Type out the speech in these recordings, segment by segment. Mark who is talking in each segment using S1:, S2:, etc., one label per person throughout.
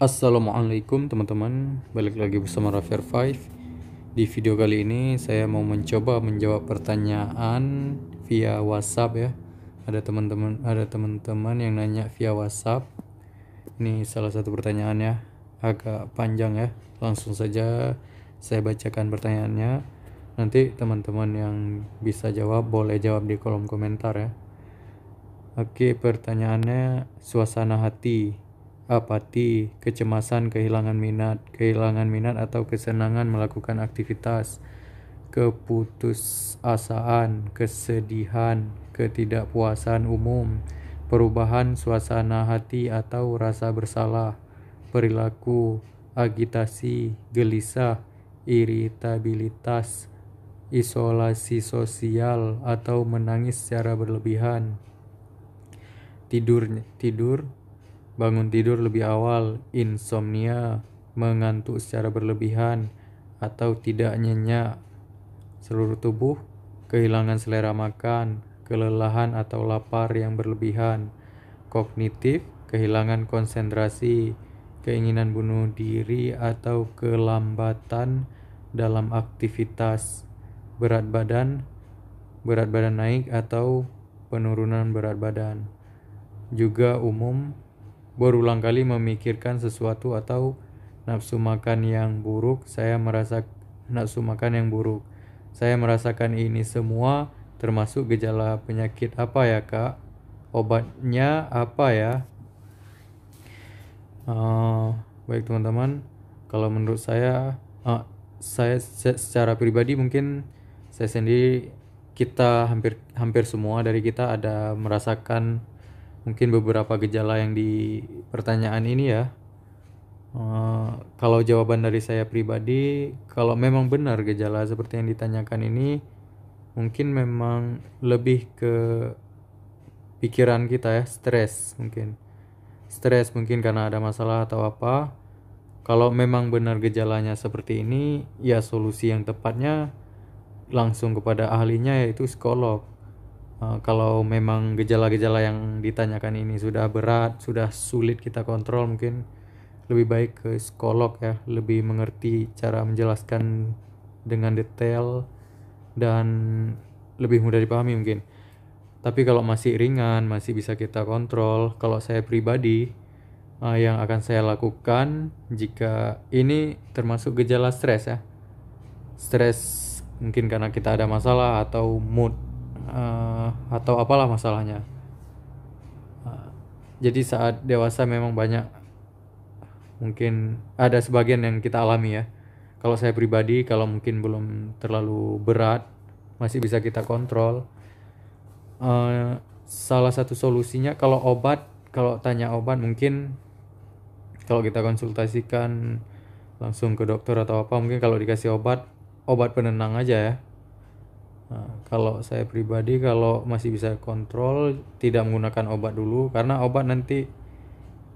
S1: Assalamualaikum teman-teman Balik lagi bersama Raffair 5 Di video kali ini saya mau mencoba menjawab pertanyaan via whatsapp ya Ada teman-teman ada teman-teman yang nanya via whatsapp Ini salah satu pertanyaannya Agak panjang ya Langsung saja saya bacakan pertanyaannya Nanti teman-teman yang bisa jawab boleh jawab di kolom komentar ya Oke pertanyaannya suasana hati apati, kecemasan, kehilangan minat, kehilangan minat atau kesenangan melakukan aktivitas, keputusasaan, kesedihan, ketidakpuasan umum, perubahan suasana hati atau rasa bersalah, perilaku, agitasi, gelisah, iritabilitas, isolasi sosial atau menangis secara berlebihan. Tidur tidur bangun tidur lebih awal, insomnia, mengantuk secara berlebihan, atau tidak nyenyak, seluruh tubuh, kehilangan selera makan, kelelahan atau lapar yang berlebihan, kognitif, kehilangan konsentrasi, keinginan bunuh diri atau kelambatan dalam aktivitas, berat badan, berat badan naik atau penurunan berat badan. Juga umum berulang kali memikirkan sesuatu atau nafsu makan yang buruk, saya merasa nafsu makan yang buruk. Saya merasakan ini semua termasuk gejala penyakit apa ya, Kak? Obatnya apa ya? Uh, baik teman-teman, kalau menurut saya uh, saya secara pribadi mungkin saya sendiri kita hampir hampir semua dari kita ada merasakan mungkin beberapa gejala yang di pertanyaan ini ya. Uh, kalau jawaban dari saya pribadi, kalau memang benar gejala seperti yang ditanyakan ini, mungkin memang lebih ke pikiran kita ya, stres mungkin. Stres mungkin karena ada masalah atau apa. Kalau memang benar gejalanya seperti ini, ya solusi yang tepatnya langsung kepada ahlinya yaitu psikolog Eh, kalau memang gejala-gejala yang ditanyakan ini sudah berat, sudah sulit kita kontrol mungkin lebih baik ke psikolog ya, lebih mengerti cara menjelaskan dengan detail dan lebih mudah dipahami mungkin. Tapi kalau masih ringan, masih bisa kita kontrol. Kalau saya pribadi, uh, yang akan saya lakukan jika ini termasuk gejala stres ya. Stres mungkin karena kita ada masalah atau mood uh, atau apalah masalahnya ah, jadi saat dewasa memang banyak mungkin ada sebagian yang kita alami ya kalau saya pribadi kalau mungkin belum terlalu berat masih bisa kita kontrol uh, salah satu solusinya kalau obat kalau tanya obat mungkin kalau kita konsultasikan langsung ke dokter atau apa mungkin kalau dikasih obat obat penenang aja ya Nah, kalau saya pribadi kalau masih bisa kontrol tidak menggunakan obat dulu karena obat nanti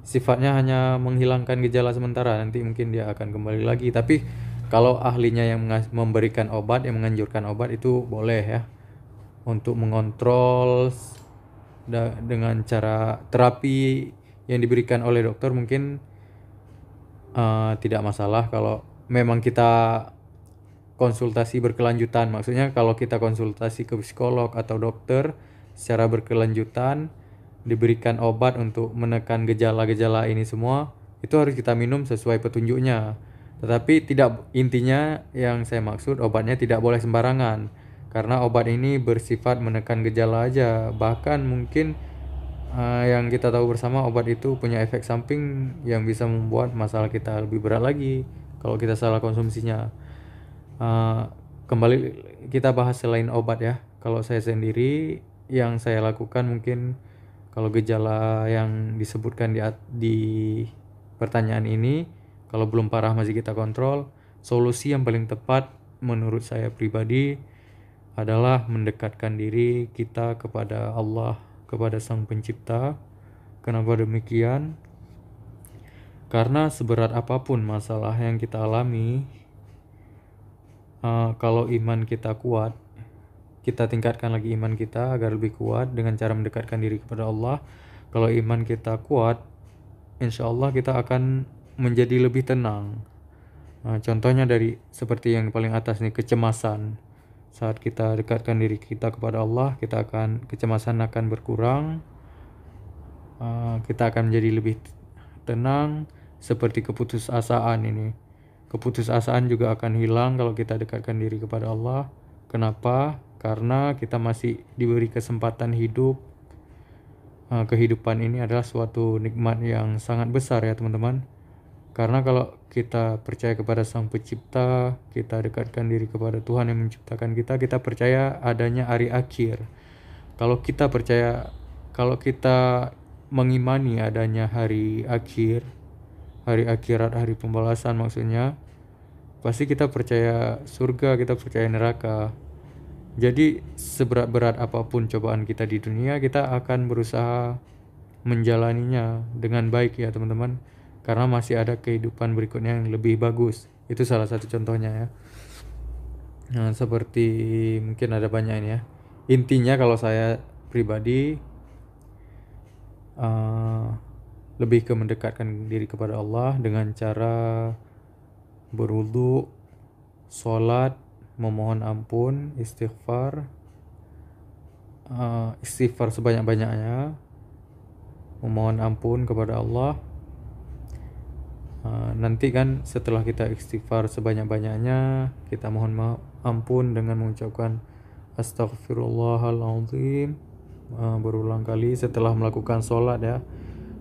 S1: sifatnya hanya menghilangkan gejala sementara nanti mungkin dia akan kembali lagi tapi kalau ahlinya yang memberikan obat yang menganjurkan obat itu boleh ya untuk mengontrol dengan cara terapi yang diberikan oleh dokter mungkin uh, tidak masalah kalau memang kita konsultasi berkelanjutan. Maksudnya kalau kita konsultasi ke psikolog atau dokter secara berkelanjutan diberikan obat untuk menekan gejala-gejala ini semua, itu harus kita minum sesuai petunjuknya. Tetapi tidak intinya yang saya maksud obatnya tidak boleh sembarangan karena obat ini bersifat menekan gejala aja. Bahkan mungkin uh, yang kita tahu bersama obat itu punya efek samping yang bisa membuat masalah kita lebih berat lagi kalau kita salah konsumsinya uh, kembali kita bahas selain obat ya kalau saya sendiri yang saya lakukan mungkin kalau gejala yang disebutkan di di pertanyaan ini kalau belum parah masih kita kontrol solusi yang paling tepat menurut saya pribadi adalah mendekatkan diri kita kepada Allah kepada Sang Pencipta kenapa demikian karena seberat apapun masalah yang kita alami Eh, kalau iman kita kuat, kita tingkatkan lagi iman kita agar lebih kuat dengan cara mendekatkan diri kepada Allah. Kalau iman kita kuat, insya Allah kita akan menjadi lebih tenang. Nah, contohnya dari seperti yang paling atas nih kecemasan. Saat kita dekatkan diri kita kepada Allah, kita akan kecemasan akan berkurang. Uh, kita akan menjadi lebih tenang seperti keputusasaan ini Keputusasaan juga akan hilang kalau kita dekatkan diri kepada Allah. Kenapa? Karena kita masih diberi kesempatan hidup. Eh, kehidupan ini adalah suatu nikmat yang sangat besar ya teman-teman. Karena kalau kita percaya kepada Sang Pencipta, kita dekatkan diri kepada Tuhan yang menciptakan kita, kita percaya adanya hari akhir. Kalau kita percaya, kalau kita mengimani adanya hari akhir, hari akhirat, hari pembalasan maksudnya, pasti kita percaya surga kita percaya neraka jadi seberat-berat apapun cobaan kita di dunia kita akan berusaha menjalaninya dengan baik ya teman-teman karena masih ada kehidupan berikutnya yang lebih bagus itu salah satu contohnya ya nah, seperti mungkin ada banyak ini ya intinya kalau saya pribadi uh, lebih ke mendekatkan diri kepada Allah dengan cara berwudu, sholat, memohon ampun, istighfar, uh, istighfar sebanyak-banyaknya, memohon ampun kepada Allah. Uh, nanti kan setelah kita istighfar sebanyak-banyaknya, kita mohon maaf, ampun dengan mengucapkan Astaghfirullahaladzim uh, berulang kali setelah melakukan sholat ya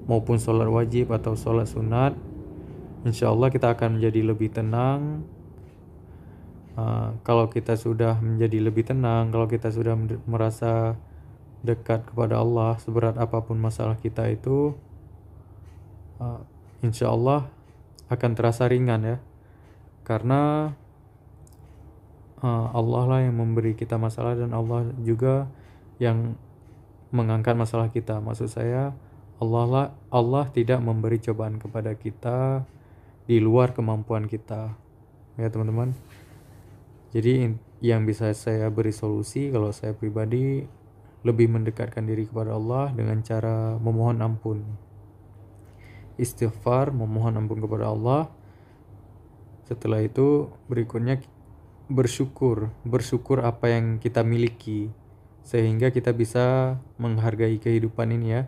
S1: maupun sholat wajib atau sholat sunat insya Allah kita akan menjadi lebih tenang. Uh, kalau kita sudah menjadi lebih tenang, kalau kita sudah merasa dekat kepada Allah, seberat apapun masalah kita itu, uh, eh, insya Allah akan terasa ringan ya, karena uh, Allah lah yang memberi kita masalah dan Allah juga yang mengangkat masalah kita. Maksud saya, Allah lah, Allah tidak memberi cobaan kepada kita di luar kemampuan kita ya teman-teman jadi yang bisa saya beri solusi kalau saya pribadi lebih mendekatkan diri kepada Allah dengan cara memohon ampun istighfar memohon ampun kepada Allah setelah itu berikutnya bersyukur bersyukur apa yang kita miliki sehingga kita bisa menghargai kehidupan ini ya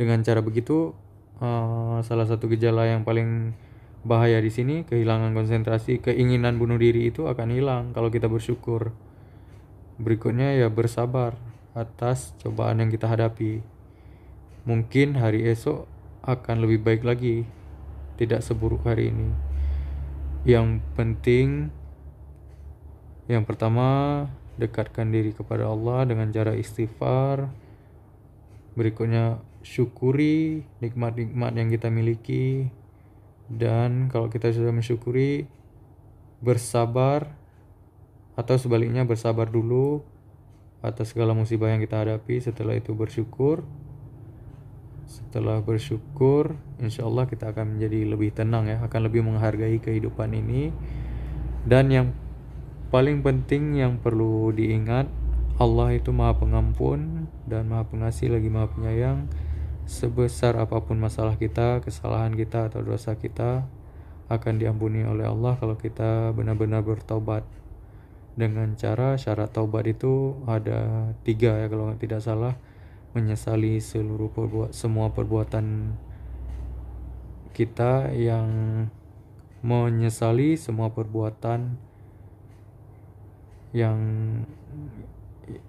S1: dengan cara begitu eh, salah satu gejala yang paling bahaya di sini kehilangan konsentrasi keinginan bunuh diri itu akan hilang kalau kita bersyukur berikutnya ya bersabar atas cobaan yang kita hadapi mungkin hari esok akan lebih baik lagi tidak seburuk hari ini yang penting yang pertama dekatkan diri kepada Allah dengan cara istighfar berikutnya syukuri nikmat-nikmat yang kita miliki dan kalau kita sudah mensyukuri, bersabar atau sebaliknya bersabar dulu atas segala musibah yang kita hadapi. Setelah itu bersyukur. Setelah bersyukur, insya Allah kita akan menjadi lebih tenang ya, akan lebih menghargai kehidupan ini. Dan yang paling penting yang perlu diingat Allah itu maha pengampun dan maha pengasih lagi maha penyayang sebesar apapun masalah kita, kesalahan kita atau dosa kita akan diampuni oleh Allah kalau kita benar-benar bertobat. Dengan cara syarat taubat itu ada tiga ya kalau tidak salah menyesali seluruh perbuat semua perbuatan kita yang menyesali semua perbuatan yang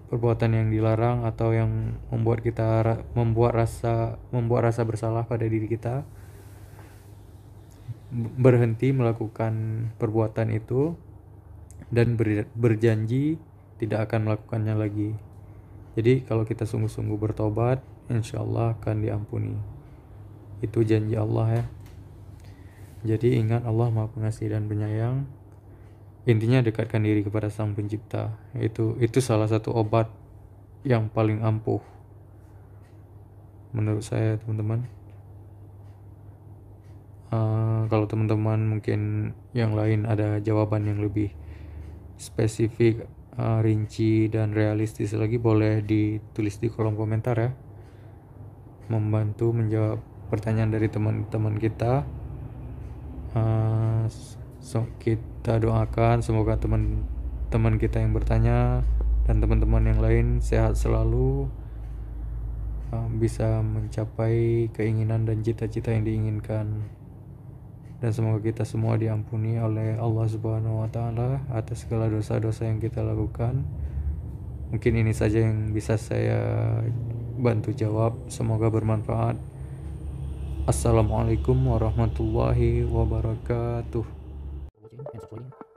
S1: perbuatan yang dilarang atau yang membuat kita membuat rasa membuat rasa bersalah pada diri kita berhenti melakukan perbuatan itu dan ber, berjanji tidak akan melakukannya lagi. Jadi kalau kita sungguh-sungguh bertobat, insya Allah akan diampuni. Itu janji Allah ya. Jadi ingat Allah Maha Pengasih dan Penyayang. Intinya dekatkan diri kepada Sang Pencipta. Itu itu salah satu obat yang paling ampuh menurut saya teman-teman. Uh, kalau teman-teman mungkin yang lain ada jawaban yang lebih spesifik, uh, rinci dan realistis lagi boleh ditulis di kolom komentar ya. Membantu menjawab pertanyaan dari teman-teman kita. Uh, so kita doakan semoga teman-teman kita yang bertanya dan teman-teman yang lain sehat selalu um, bisa mencapai keinginan dan cita-cita yang diinginkan dan semoga kita semua diampuni oleh Allah Subhanahu wa taala atas segala dosa-dosa yang kita lakukan. Mungkin ini saja yang bisa saya bantu jawab. Semoga bermanfaat. Assalamualaikum warahmatullahi wabarakatuh. 作业。